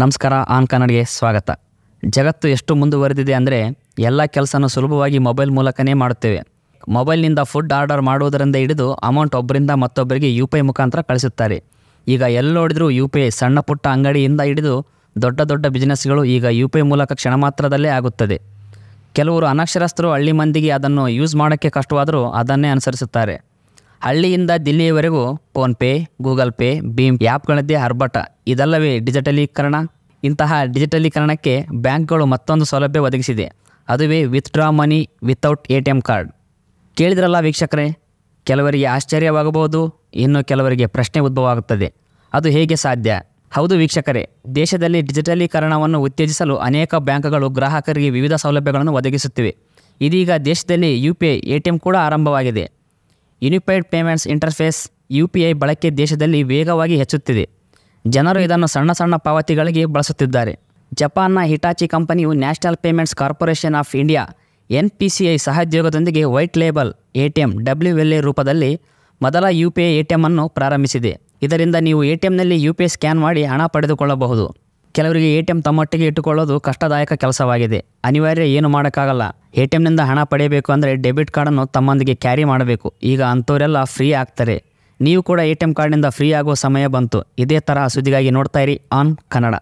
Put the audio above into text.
ನಮಸ್ಕಾರ ಆನ್ ಕನ್ನಡಿಗೆ ಸ್ವಾಗತ ಜಗತ್ತು ಎಷ್ಟು ಮುಂದುವರೆದಿದೆ ಅಂದರೆ ಎಲ್ಲ ಕೆಲಸನೂ ಸುಲಭವಾಗಿ ಮೊಬೈಲ್ ಮೂಲಕನೇ ಮಾಡುತ್ತೇವೆ ಮೊಬೈಲ್ನಿಂದ ಫುಡ್ ಆರ್ಡರ್ ಮಾಡುವುದರಿಂದ ಹಿಡಿದು ಅಮೌಂಟ್ ಒಬ್ಬರಿಂದ ಮತ್ತೊಬ್ಬರಿಗೆ ಯು ಪಿ ಐ ಮುಖಾಂತರ ಕಳಿಸುತ್ತಾರೆ ಈಗ ಎಲ್ಲಿ ನೋಡಿದರೂ ಯು ಪಿ ಐ ಸಣ್ಣ ಪುಟ್ಟ ಅಂಗಡಿಯಿಂದ ಹಿಡಿದು ದೊಡ್ಡ ದೊಡ್ಡ ಬಿಸ್ನೆಸ್ಗಳು ಈಗ ಯು ಪಿ ಐ ಮೂಲಕ ಕ್ಷಣ ಮಾತ್ರದಲ್ಲೇ ಆಗುತ್ತದೆ ಕೆಲವರು ಅನಕ್ಷರಸ್ಥರು ಹಳ್ಳಿ ಮಂದಿಗೆ ಅದನ್ನು ಯೂಸ್ ಮಾಡೋಕ್ಕೆ ಕಷ್ಟವಾದರೂ ಅದನ್ನೇ ಅನುಸರಿಸುತ್ತಾರೆ ಹಳ್ಳಿಯಿಂದ ದಿಲ್ಲಿಯವರೆಗೂ ಫೋನ್ಪೇ ಗೂಗಲ್ ಪೇ ಭೀಮ್ ಆ್ಯಪ್ಗಳದ್ದೇ ಆರ್ಭಟ ಇದಲ್ಲವೇ ಡಿಜಿಟಲೀಕರಣ ಇಂತಹ ಡಿಜಿಟಲೀಕರಣಕ್ಕೆ ಬ್ಯಾಂಕ್ಗಳು ಮತ್ತೊಂದು ಸೌಲಭ್ಯ ಒದಗಿಸಿದೆ ಅದುವೇ withdraw money without A T M card ಕೇಳಿದ್ರಲ್ಲ ವೀಕ್ಷಕರೇ ಕೆಲವರಿಗೆ ಆಶ್ಚರ್ಯವಾಗಬಹುದು ಇನ್ನು ಕೆಲವರಿಗೆ ಪ್ರಶ್ನೆ ಉದ್ಭವ ಆಗುತ್ತದೆ ಅದು ಹೇಗೆ ಸಾಧ್ಯ ಹೌದು ವೀಕ್ಷಕರೇ ದೇಶದಲ್ಲಿ ಡಿಜಿಟಲೀಕರಣವನ್ನು ಉತ್ತೇಜಿಸಲು ಅನೇಕ ಬ್ಯಾಂಕ್ಗಳು ಗ್ರಾಹಕರಿಗೆ ವಿವಿಧ ಸೌಲಭ್ಯಗಳನ್ನು ಒದಗಿಸುತ್ತಿವೆ ಇದೀಗ ದೇಶದಲ್ಲಿ U P I A T M ಕೂಡ ಆರಂಭವಾಗಿದೆ unified payments interface U P I ಬಳಕೆ ದೇಶದಲ್ಲಿ ವೇಗವಾಗಿ ಹೆಚ್ಚುತ್ತಿದೆ ಜನರು ಇದನ್ನು ಸಣ್ಣ ಸಣ್ಣ ಪಾವತಿಗಳಿಗೆ ಬಳಸುತ್ತಿದ್ದಾರೆ ಜಪಾನ್ನ ಹಿಟಾಚಿ ಕಂಪನಿಯು national payments corporation of India N P C I ಸಹೋದ್ಯೋಗದೊಂದಿಗೆ white label A T M W L A ರೂಪದಲ್ಲಿ ಮೊದಲ U P I A T M ಅನ್ನು ಪ್ರಾರಂಭಿಸಿದೆ ಇದರಿಂದ ನೀವು ಎ ಟಿ ಎಂನಲ್ಲಿ ಯು ಪಿ ಐ ಸ್ಕ್ಯಾನ್ ಮಾಡಿ ಹಣ ಪಡೆದುಕೊಳ್ಳಬಹುದು ಕೆಲವರಿಗೆ ಎ ಟಿ ಎಂ ತಮ್ಮೊಟ್ಟಿಗೆ ಇಟ್ಟುಕೊಳ್ಳೋದು ಕಷ್ಟದಾಯಕ ಕೆಲಸವಾಗಿದೆ ಅನಿವಾರ್ಯ ಏನು ಮಾಡೋಕ್ಕಾಗಲ್ಲ ಎ ಟಿ ಎಂನಿಂದ ಹಣ ಪಡೆಯಬೇಕು ಅಂದರೆ ಡೆಬಿಟ್ ಕಾರ್ಡನ್ನು ತಮ್ಮೊಂದಿಗೆ ಕ್ಯಾರಿ ಮಾಡಬೇಕು ಈಗ ಅಂಥವರೆಲ್ಲ ಫ್ರೀ ಆಗ್ತಾರೆ ನೀವು ಕೂಡ ಎ ಟಿ ಎಂ ಕಾರ್ಡ್ನಿಂದ ಫ್ರೀ ಆಗುವ ಸಮಯ ಬಂತು ಇದೇ ಥರ ಸುದ್ದಿಗಾಗಿ ನೋಡ್ತಾ ಇರಿ ಆನ್ ಕನ್ನಡ